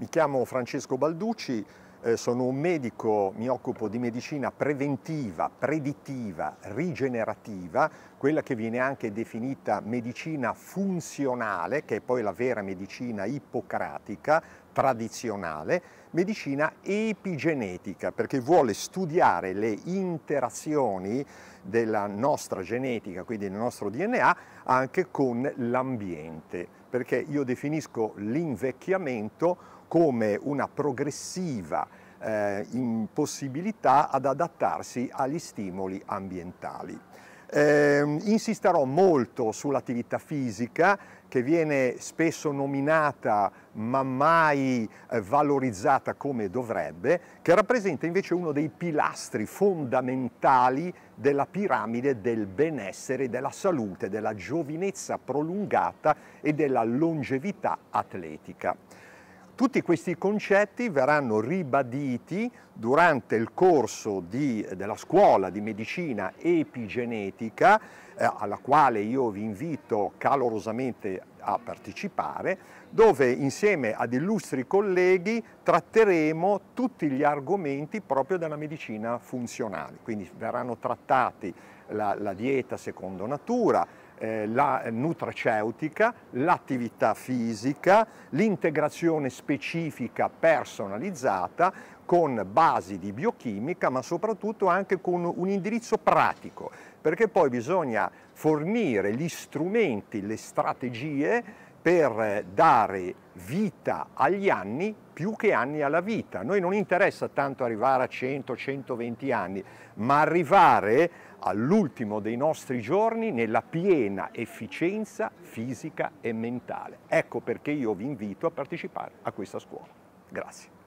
Mi chiamo Francesco Balducci, eh, sono un medico, mi occupo di medicina preventiva, predittiva, rigenerativa, quella che viene anche definita medicina funzionale, che è poi la vera medicina ippocratica, tradizionale, medicina epigenetica, perché vuole studiare le interazioni della nostra genetica, quindi del nostro DNA, anche con l'ambiente, perché io definisco l'invecchiamento come una progressiva eh, impossibilità ad adattarsi agli stimoli ambientali. Eh, insisterò molto sull'attività fisica che viene spesso nominata ma mai eh, valorizzata come dovrebbe, che rappresenta invece uno dei pilastri fondamentali della piramide del benessere, della salute, della giovinezza prolungata e della longevità atletica. Tutti questi concetti verranno ribaditi durante il corso di, della scuola di medicina epigenetica eh, alla quale io vi invito calorosamente a partecipare, dove insieme ad illustri colleghi tratteremo tutti gli argomenti proprio della medicina funzionale. Quindi verranno trattati la, la dieta secondo natura, eh, la nutraceutica, l'attività fisica, l'integrazione specifica personalizzata con basi di biochimica ma soprattutto anche con un indirizzo pratico perché poi bisogna fornire gli strumenti, le strategie per dare vita agli anni più che anni alla vita. noi non interessa tanto arrivare a 100-120 anni, ma arrivare all'ultimo dei nostri giorni nella piena efficienza fisica e mentale. Ecco perché io vi invito a partecipare a questa scuola. Grazie.